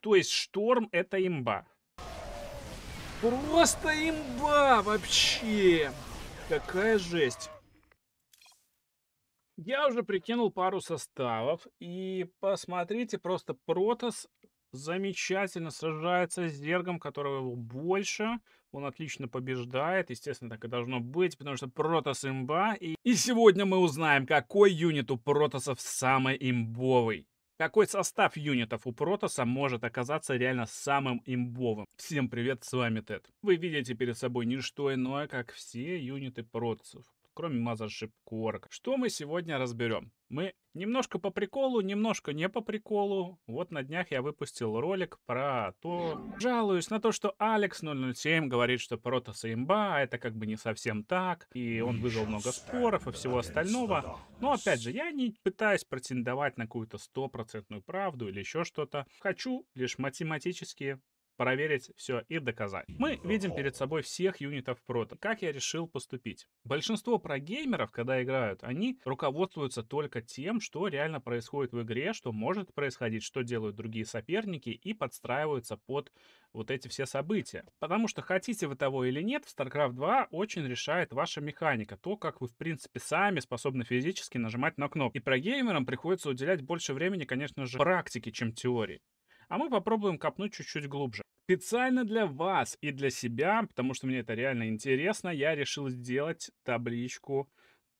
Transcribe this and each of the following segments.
То есть шторм это имба. Просто имба вообще. Какая жесть. Я уже прикинул пару составов. И посмотрите, просто Протас замечательно сражается с Зергом, которого его больше. Он отлично побеждает. Естественно, так и должно быть, потому что Протас имба. И, и сегодня мы узнаем, какой юнит у Протасов самый имбовый. Какой состав юнитов у Протоса может оказаться реально самым имбовым? Всем привет, с вами Тед. Вы видите перед собой не что иное, как все юниты Протосов кроме Mothership Quark. Что мы сегодня разберем? Мы немножко по приколу, немножко не по приколу. Вот на днях я выпустил ролик про то... Жалуюсь на то, что Алекс 007 говорит, что протаса имба, а это как бы не совсем так. И он вызвал много споров и всего остального. Но опять же, я не пытаюсь претендовать на какую-то стопроцентную правду или еще что-то. Хочу лишь математически проверить все и доказать. Мы видим перед собой всех юнитов прото. Как я решил поступить? Большинство прогеймеров, когда играют, они руководствуются только тем, что реально происходит в игре, что может происходить, что делают другие соперники и подстраиваются под вот эти все события. Потому что хотите вы того или нет, в StarCraft 2 очень решает ваша механика, то, как вы в принципе сами способны физически нажимать на кнопку. И прогеймерам приходится уделять больше времени, конечно же, практике, чем теории а мы попробуем копнуть чуть-чуть глубже. Специально для вас и для себя, потому что мне это реально интересно, я решил сделать табличку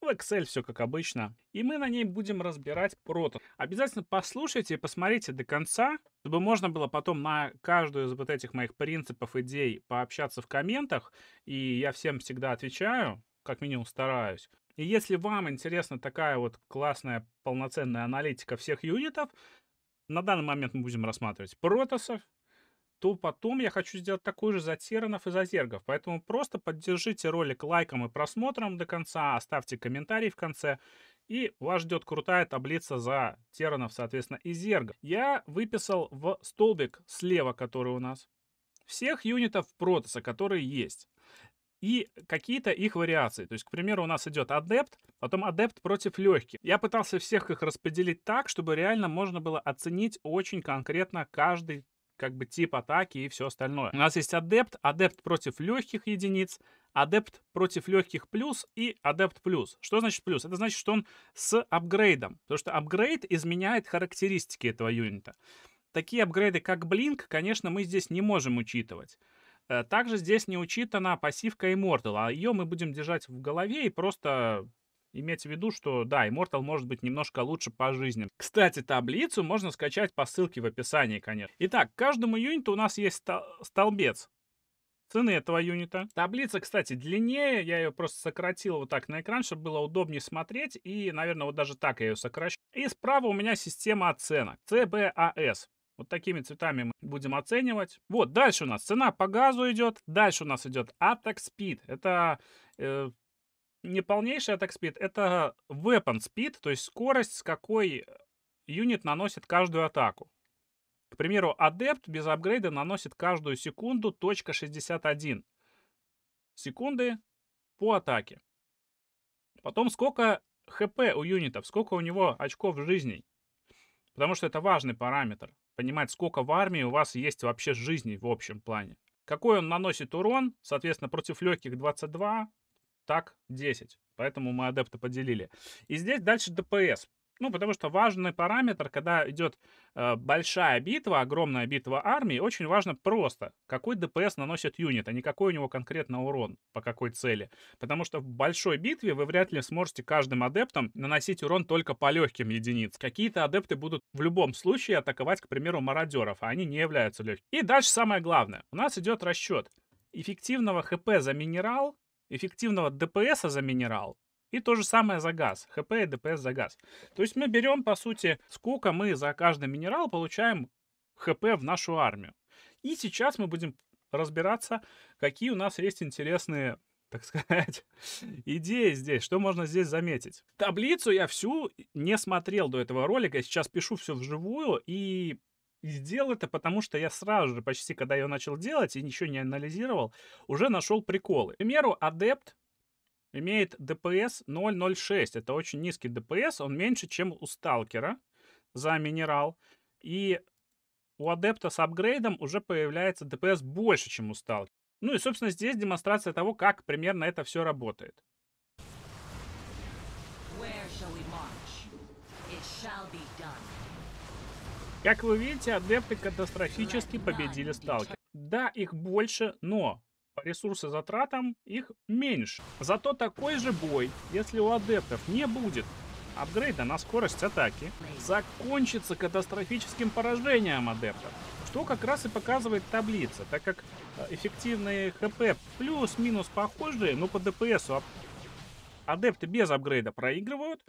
в Excel все как обычно. И мы на ней будем разбирать протон. Обязательно послушайте и посмотрите до конца, чтобы можно было потом на каждую из вот этих моих принципов, идей пообщаться в комментах. И я всем всегда отвечаю, как минимум стараюсь. И если вам интересна такая вот классная полноценная аналитика всех юнитов, на данный момент мы будем рассматривать протосов, то потом я хочу сделать такой же за Тиранов и за Зергов. Поэтому просто поддержите ролик лайком и просмотром до конца, оставьте комментарий в конце, и вас ждет крутая таблица за Тиранов, соответственно, и Зергов. Я выписал в столбик слева, который у нас, всех юнитов протоса, которые есть и какие-то их вариации. То есть, к примеру, у нас идет адепт, потом адепт против легких. Я пытался всех их распределить так, чтобы реально можно было оценить очень конкретно каждый как бы тип атаки и все остальное. У нас есть адепт, адепт против легких единиц, адепт против легких плюс и адепт плюс. Что значит плюс? Это значит, что он с апгрейдом, потому что апгрейд изменяет характеристики этого юнита. Такие апгрейды, как Блинк, конечно, мы здесь не можем учитывать. Э, также здесь не учитана пассивка Immortal, а ее мы будем держать в голове и просто иметь в виду, что да, Immortal может быть немножко лучше по жизни. Кстати, таблицу можно скачать по ссылке в описании, конечно. Итак, к каждому юниту у нас есть стол столбец цены этого юнита. Таблица, кстати, длиннее, я ее просто сократил вот так на экран, чтобы было удобнее смотреть, и, наверное, вот даже так я ее сокращу. И справа у меня система оценок, CBAS. Вот такими цветами мы будем оценивать. Вот, дальше у нас цена по газу идет. Дальше у нас идет Attack Speed. Это э, не полнейший Attack Speed, это Weapon Speed, то есть скорость, с какой э, юнит наносит каждую атаку. К примеру, adept без апгрейда наносит каждую секунду .61 секунды по атаке. Потом сколько хп у юнитов, сколько у него очков жизней. Потому что это важный параметр. Понимать, сколько в армии у вас есть вообще жизни в общем плане. Какой он наносит урон, соответственно, против легких 22, так 10. Поэтому мы адепта поделили. И здесь дальше ДПС. Ну, потому что важный параметр, когда идет э, большая битва, огромная битва армии, очень важно просто, какой ДПС наносит юнит, а не какой у него конкретно урон, по какой цели. Потому что в большой битве вы вряд ли сможете каждым адептом наносить урон только по легким единиц. Какие-то адепты будут в любом случае атаковать, к примеру, мародеров, а они не являются легкими. И дальше самое главное. У нас идет расчет эффективного ХП за минерал, эффективного ДПС за минерал и то же самое за газ. ХП и ДПС за газ. То есть мы берем, по сути, сколько мы за каждый минерал получаем ХП в нашу армию. И сейчас мы будем разбираться, какие у нас есть интересные так сказать, идеи здесь, что можно здесь заметить. Таблицу я всю не смотрел до этого ролика, я сейчас пишу все вживую, и сделал это, потому что я сразу же, почти когда я начал делать и ничего не анализировал, уже нашел приколы. К примеру, адепт имеет DPS 0,06. Это очень низкий DPS, он меньше, чем у сталкера за минерал. И у адепта с апгрейдом уже появляется DPS больше, чем у сталкера. Ну и, собственно, здесь демонстрация того, как примерно это все работает. Как вы видите, адепты катастрофически победили сталкера. Да, их больше, но по ресурсозатратам их меньше. Зато такой же бой, если у адептов не будет апгрейда на скорость атаки, закончится катастрофическим поражением адептов. Что как раз и показывает таблица, так как э, эффективные хп плюс-минус похожие, но по ДПСу адепты без апгрейда проигрывают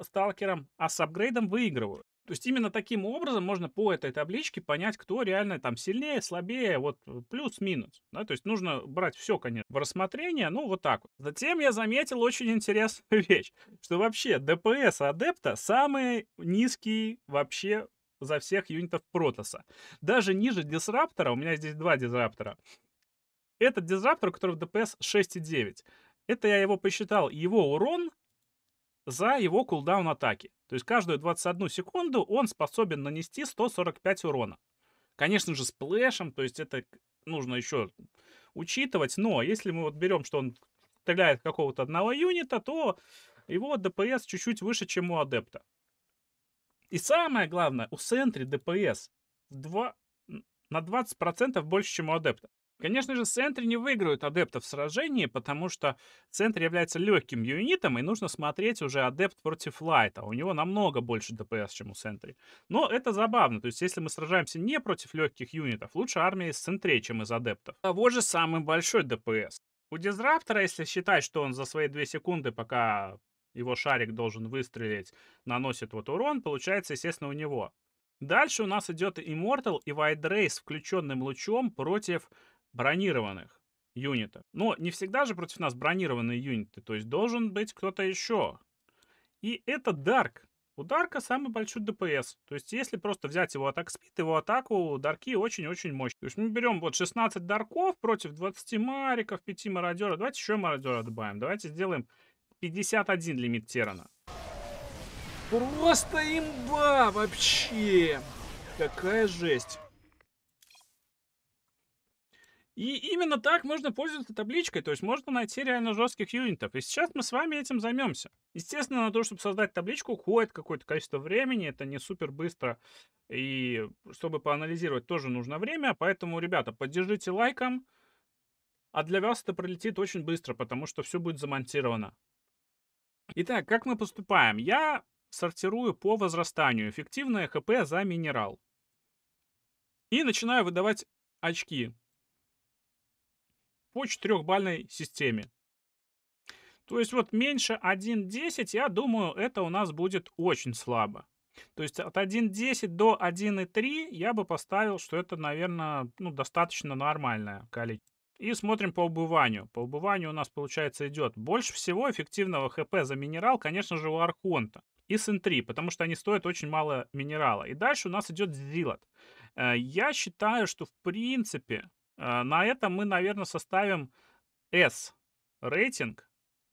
сталкерам, а с апгрейдом выигрывают. То есть именно таким образом можно по этой табличке понять, кто реально там сильнее, слабее, вот э, плюс-минус. Да? То есть нужно брать все, конечно, в рассмотрение, ну вот так вот. Затем я заметил очень интересную вещь, что вообще ДПС адепта самый низкий вообще за всех юнитов протоса. Даже ниже дисраптора, у меня здесь два дисраптора, этот дизраптор, у которого ДПС 6,9, это я его посчитал, его урон за его кулдаун атаки. То есть каждую 21 секунду он способен нанести 145 урона. Конечно же, с плэшем, то есть это нужно еще учитывать, но если мы вот берем, что он стреляет какого-то одного юнита, то его ДПС чуть-чуть выше, чем у адепта. И самое главное, у Сентри ДПС 2, на 20% больше, чем у адепта. Конечно же, центры не выиграют адептов в сражении, потому что центр является легким юнитом, и нужно смотреть уже адепт против лайта. У него намного больше ДПС, чем у центре. Но это забавно. То есть, если мы сражаемся не против легких юнитов, лучше армия из центре, чем из адептов. Того же самый большой ДПС. У дизраптора, если считать, что он за свои 2 секунды, пока его шарик должен выстрелить, наносит вот урон, получается, естественно, у него. Дальше у нас идет Immortal и Wide Race включенным лучом против бронированных юнитов. Но не всегда же против нас бронированные юниты, то есть должен быть кто-то еще. И это Дарк. У Дарка самый большой ДПС. То есть, если просто взять его атак спит его атаку Дарки очень-очень мощные. То есть, мы берем вот 16 Дарков против 20 Мариков, 5 Мародера. Давайте еще Мародера добавим. Давайте сделаем 51 лимит Терана. Просто имба вообще! Какая жесть! И именно так можно пользоваться табличкой, то есть можно найти реально жестких юнитов. И сейчас мы с вами этим займемся. Естественно, на то, чтобы создать табличку, уходит какое-то количество времени, это не супер быстро. И чтобы поанализировать, тоже нужно время, поэтому, ребята, поддержите лайком. А для вас это пролетит очень быстро, потому что все будет замонтировано. Итак, как мы поступаем? Я сортирую по возрастанию эффективное ХП за минерал. И начинаю выдавать очки по четырехбальной системе. То есть вот меньше 1.10, я думаю, это у нас будет очень слабо. То есть от 1.10 до 1.3 я бы поставил, что это, наверное, ну, достаточно нормальное количество. И смотрим по убыванию. По убыванию у нас, получается, идет больше всего эффективного хп за минерал, конечно же, у Архонта и Сентри, потому что они стоят очень мало минерала. И дальше у нас идет Зилот. Э, я считаю, что в принципе а, на этом мы, наверное, составим S рейтинг.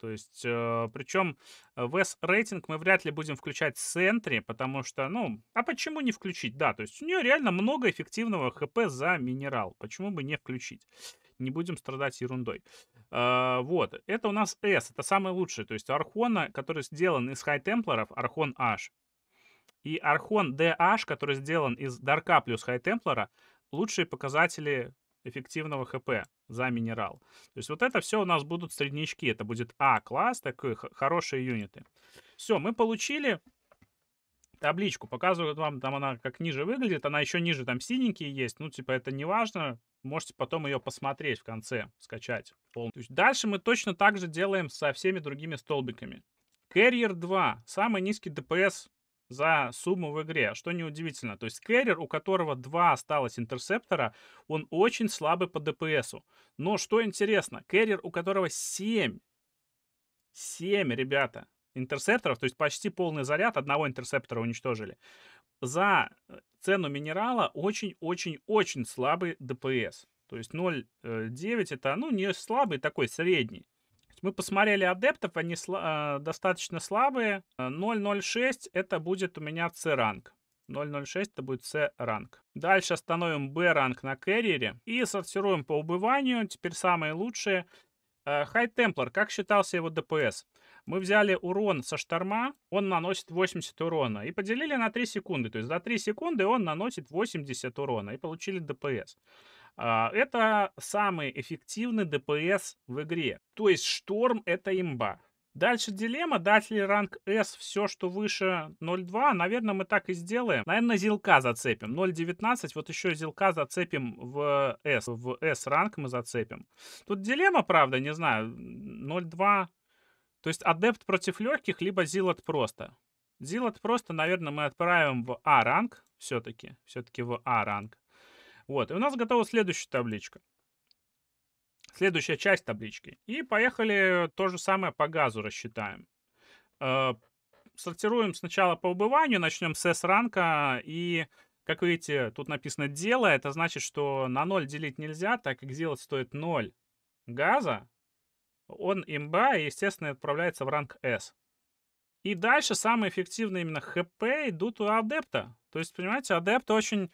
То есть, э, причем в S-рейтинг мы вряд ли будем включать Сентри, потому что, ну, а почему не включить? Да, то есть у нее реально много эффективного ХП за минерал. Почему бы не включить? Не будем страдать ерундой. А, вот, это у нас S, это самый лучший, То есть Архона, который сделан из хай-темплеров, Архон H, и Архон DH, который сделан из Дарка плюс хай-темплера, лучшие показатели эффективного ХП за минерал. То есть вот это все у нас будут среднички, Это будет А-класс, такие хорошие юниты. Все, мы получили табличку. Показывают вам, там она как ниже выглядит. Она еще ниже, там синенькие есть. Ну, типа, это не важно. Можете потом ее посмотреть в конце, скачать. полностью. Дальше мы точно так же делаем со всеми другими столбиками. Carrier 2. Самый низкий DPS за сумму в игре, что неудивительно. То есть кэррер, у которого два осталось интерсептора, он очень слабый по ДПСу. Но что интересно, кэррер, у которого 7, 7, ребята, интерсепторов, то есть почти полный заряд, одного интерсептора уничтожили. За э, цену минерала очень-очень-очень слабый ДПС. То есть 0,9 э, это, ну, не слабый, такой средний. Мы посмотрели адептов, они сла- э, достаточно слабые. 0.06 э, это будет у меня C-ранг. 0.06 это будет C ранг. Дальше остановим B ранг на керриере и сортируем по убыванию. Теперь самые лучшие. Хай Темплер, как считался его ДПС? Мы взяли урон со шторма, он наносит 80 урона, и поделили на 3 секунды. То есть за 3 секунды он наносит 80 урона, и получили ДПС. А, это самый эффективный ДПС в игре. То есть шторм это имба. Дальше дилемма, дать ли ранг S все, что выше 0.2, наверное, мы так и сделаем. Наверное, зилка зацепим. 0.19, вот еще зилка зацепим в S. В S ранг мы зацепим. Тут дилемма, правда, не знаю, 0.2. То есть адепт против легких, либо зилот просто. Зилот просто, наверное, мы отправим в А ранг все-таки. Все-таки в А ранг. Вот, и у нас готова следующая табличка. Следующая часть таблички. И поехали то же самое по газу рассчитаем. Э, сортируем сначала по убыванию, начнем с S-ранка и как видите, тут написано «дело». Это значит, что на 0 делить нельзя, так как делать стоит 0 газа. Он имба и, естественно, отправляется в ранг S. И дальше самые эффективные именно ХП идут у адепта. То есть, понимаете, адепт очень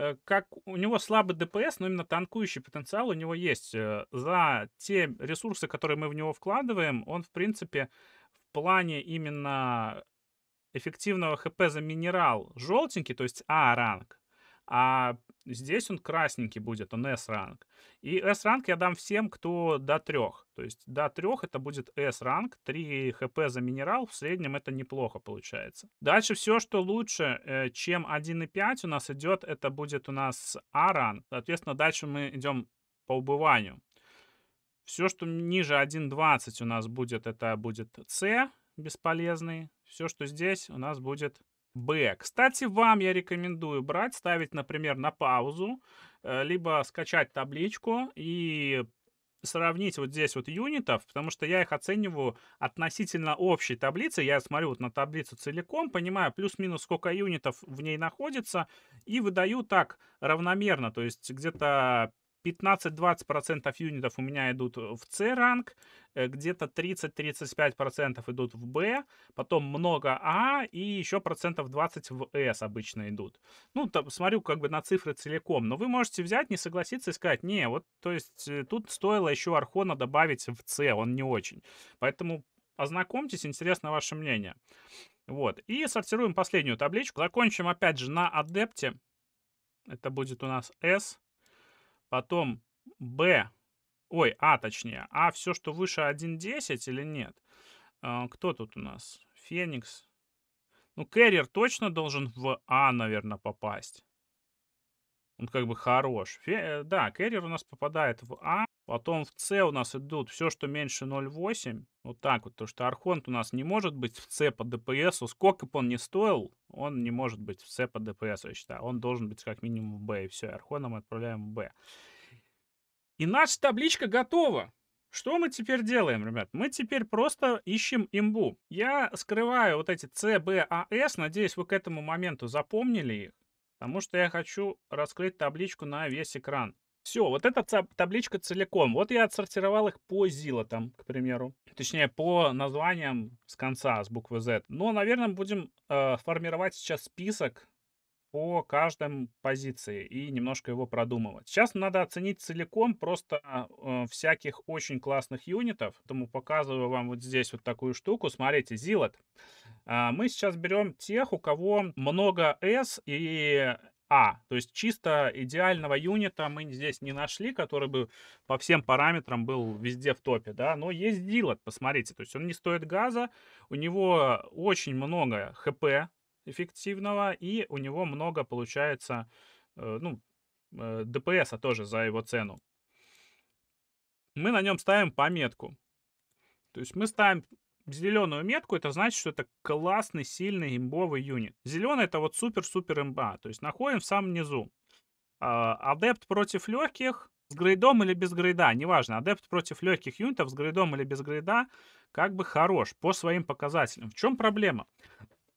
Э, как у него слабый ДПС, но именно танкующий потенциал у него есть. Э, за те ресурсы, которые мы в него вкладываем, он, в принципе, в плане именно эффективного ХП за минерал желтенький, то есть А-ранг, а, а Здесь он красненький будет, он S-ранг. И S-ранг я дам всем, кто до трех. То есть до трех это будет S-ранг, 3 хп за минерал, в среднем это неплохо получается. Дальше все, что лучше, э, чем 1.5 у нас идет, это будет у нас A-ранг. Соответственно, дальше мы идем по убыванию. Все, что ниже 1.20 у нас будет, это будет C бесполезный. Все, что здесь у нас будет Б. Кстати, вам я рекомендую брать, ставить, например, на паузу, э, либо скачать табличку и сравнить вот здесь вот юнитов, потому что я их оцениваю относительно общей таблицы. Я смотрю вот на таблицу целиком, понимаю плюс-минус сколько юнитов в ней находится и выдаю так равномерно, то есть где-то 15-20% юнитов у меня идут в C ранг, э, где-то 30-35% идут в B, потом много А и еще процентов 20 в S обычно идут. Ну, там, смотрю как бы на цифры целиком, но вы можете взять, не согласиться и сказать, не, вот, то есть э, тут стоило еще Архона добавить в C, он не очень. Поэтому ознакомьтесь, интересно ваше мнение. Вот, и сортируем последнюю табличку. Закончим опять же на адепте. Это будет у нас S потом B, ой, А точнее, А все, что выше 1.10 или нет? А, кто тут у нас? Феникс. Ну, Кэрриер точно должен в А, наверное, попасть. Он как бы хорош. Фе... Э, да, Кэрриер у нас попадает в А. Потом в С у нас идут все, что меньше 0,8. Вот так вот, потому что Архонт у нас не может быть в С по DPS. Сколько бы он ни стоил, он не может быть в С по DPS, я считаю. Он должен быть как минимум в Б и все. Архона мы отправляем в Б. И наша табличка готова. Что мы теперь делаем, ребят? Мы теперь просто ищем имбу. Я скрываю вот эти C, B, A, S. Надеюсь, вы к этому моменту запомнили их. Потому что я хочу раскрыть табличку на весь экран. Все, вот эта табличка целиком. Вот я отсортировал их по зилотам, к примеру. Точнее, по названиям с конца, с буквы Z. Но, наверное, будем э, формировать сейчас список по каждой позиции и немножко его продумывать. Сейчас надо оценить целиком просто э, всяких очень классных юнитов. Поэтому показываю вам вот здесь вот такую штуку. Смотрите, зилот. Э, мы сейчас берем тех, у кого много S и а. То есть чисто идеального юнита мы здесь не нашли, который бы по всем параметрам был везде в топе, да, но есть Дилот, посмотрите, то есть он не стоит газа, у него очень много ХП эффективного, и у него много, получается, э, ну, э, ДПСа тоже за его цену. Мы на нем ставим пометку. То есть мы ставим зеленую метку, это значит, что это классный, сильный имбовый юнит. Зеленый это вот супер-супер имба, то есть находим в самом низу. А, адепт против легких, с грейдом или без грейда, неважно, адепт против легких юнитов с грейдом или без грейда, как бы хорош по своим показателям. В чем проблема?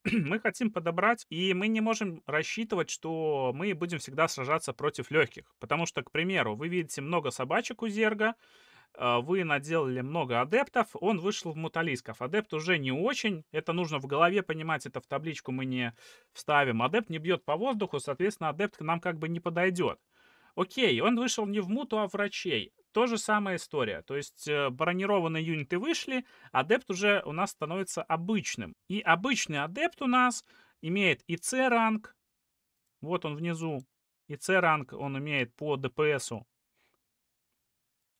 мы хотим подобрать, и мы не можем рассчитывать, что мы будем всегда сражаться против легких. Потому что, к примеру, вы видите много собачек у зерга, а, вы наделали много адептов, он вышел в муталисков. Адепт уже не очень, это нужно в голове понимать, это в табличку мы не вставим. Адепт не бьет по воздуху, соответственно, адепт к нам как бы не подойдет. Окей, он вышел не в муту, а в врачей. То же самая история. То есть э, бронированные юниты вышли, адепт уже у нас становится обычным. И обычный адепт у нас имеет и С ранг, вот он внизу, и С ранг он имеет по ДПСу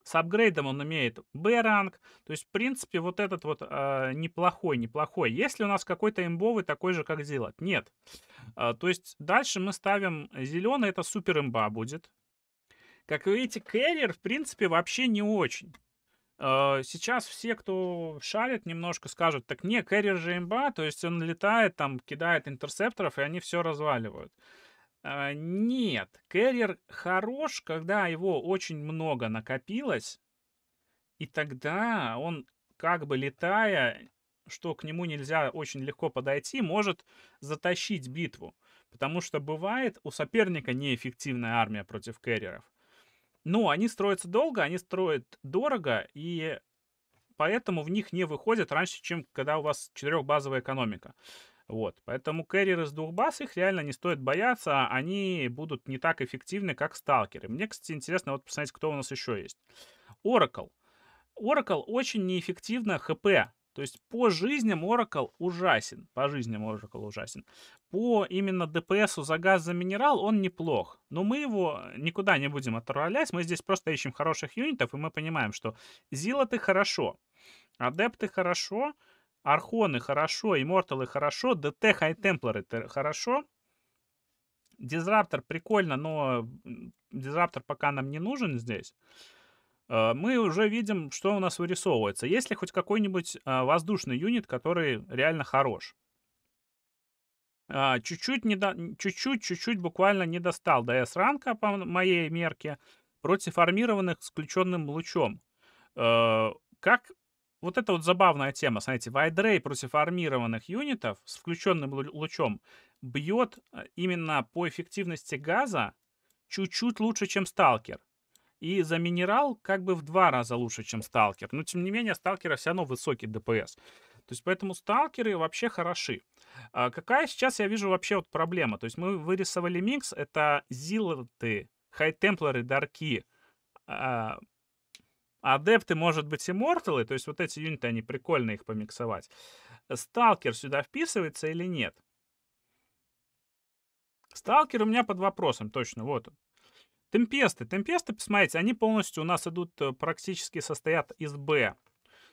с апгрейдом он имеет B-ранг. То есть, в принципе, вот этот вот э, неплохой, неплохой. Есть ли у нас какой-то имбовый такой же, как Зилот? Нет. Э, то есть, дальше мы ставим зеленый, это супер имба будет. Как вы видите, кэрриер, в принципе, вообще не очень. Э, сейчас все, кто шарит немножко, скажут, так не, кэрриер же имба, то есть он летает, там, кидает интерсепторов, и они все разваливают. А, нет, кэрриер хорош, когда его очень много накопилось, и тогда он, как бы летая, что к нему нельзя очень легко подойти, может затащить битву. Потому что бывает у соперника неэффективная армия против кэрриеров. Но ну, они строятся долго, они строят дорого, и поэтому в них не выходят раньше, чем когда у вас четырехбазовая экономика. Вот, поэтому кэрриры с их реально не стоит бояться, они будут не так эффективны, как сталкеры. Мне, кстати, интересно вот посмотреть, кто у нас еще есть. Oracle. Oracle очень неэффективно ХП. То есть по жизням Oracle ужасен. По жизням Oracle ужасен. По именно ДПСу за газ, за минерал он неплох. Но мы его никуда не будем отправлять. Мы здесь просто ищем хороших юнитов, и мы понимаем, что зилоты хорошо, Адепты хорошо, Архоны хорошо, Имморталы хорошо, ДТ Темплеры хорошо. Дизраптор прикольно, но дизраптор пока нам не нужен здесь. Э, мы уже видим, что у нас вырисовывается. Есть ли хоть какой-нибудь э, воздушный юнит, который реально хорош? Э, чуть-чуть, не до... чуть-чуть, чуть-чуть буквально не достал Д.С. ранка по моей мерке против армированных с включенным лучом. Как вот это вот забавная тема. Смотрите, Вайдрей против армированных юнитов с включенным лучом бьет э, именно по эффективности газа чуть-чуть лучше, чем сталкер. И за минерал как бы в два раза лучше, чем сталкер. Но тем не менее, сталкера все равно высокий ДПС. То есть поэтому сталкеры вообще хороши. А какая сейчас я вижу вообще вот проблема? То есть мы вырисовали микс, это зилоты, темплеры, дарки, а, Адепты, может быть, и морталы, то есть вот эти юниты, они прикольно их помиксовать. Сталкер сюда вписывается или нет? Сталкер у меня под вопросом, точно, вот он. Темпесты. Темпесты, посмотрите, они полностью у нас идут, э, практически состоят из Б.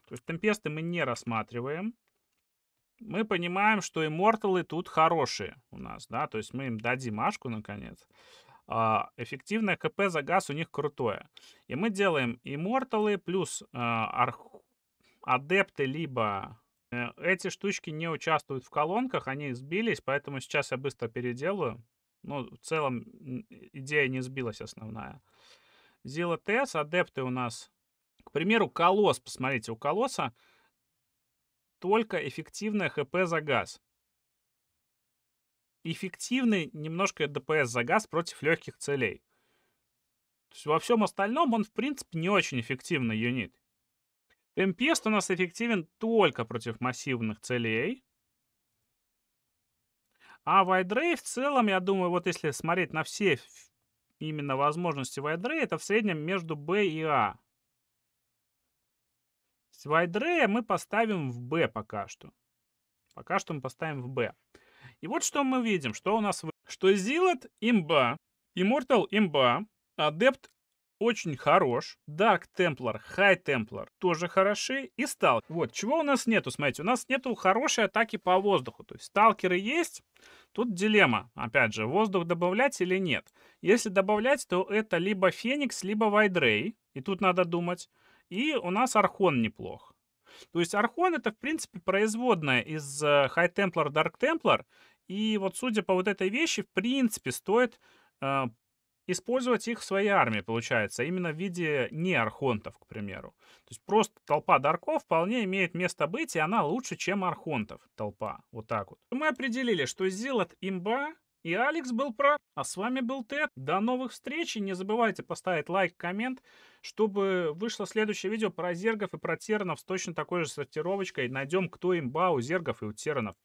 То есть темпесты мы не рассматриваем. Мы понимаем, что имморталы тут хорошие у нас, да, то есть мы им дадим Машку, наконец. А, эффективное КП за газ у них крутое. И мы делаем имморталы плюс а, адепты, либо э, эти штучки не участвуют в колонках, они сбились, поэтому сейчас я быстро переделаю. Ну, в целом идея не сбилась основная. Зила ТС, адепты у нас, к примеру, колосс, посмотрите, у колосса только эффективное ХП за газ эффективный немножко ДПС за газ против легких целей. То есть во всем остальном он, в принципе, не очень эффективный юнит. Темпест у нас эффективен только против массивных целей. А Вайдрей в целом, я думаю, вот если смотреть на все именно возможности Вайдрей, это в среднем между Б и А. С Вайдрея мы поставим в Б пока что. Пока что мы поставим в Б. И вот что мы видим, что у нас... Что Зилот имба, Immortal имба, Адепт очень хорош. Dark Templar, High Templar тоже хороши. И Сталкер. Вот, чего у нас нету, смотрите, у нас нету хорошей атаки по воздуху. То есть Сталкеры есть, тут дилемма. Опять же, воздух добавлять или нет. Если добавлять, то это либо Феникс, либо Вайдрей. И тут надо думать. И у нас Архон неплох. То есть Архон это, в принципе, производная из э, High Templar, Dark Templar. И вот судя по вот этой вещи, в принципе, стоит э, использовать их в своей армии, получается, именно в виде не архонтов, к примеру. То есть просто толпа дарков вполне имеет место быть, и она лучше, чем архонтов толпа. Вот так вот. Мы определили, что Зилот имба и Алекс был прав. А с вами был Тед. До новых встреч. И не забывайте поставить лайк, коммент, чтобы вышло следующее видео про зергов и про теранов с точно такой же сортировочкой. Найдем, кто имба у зергов и у теранов.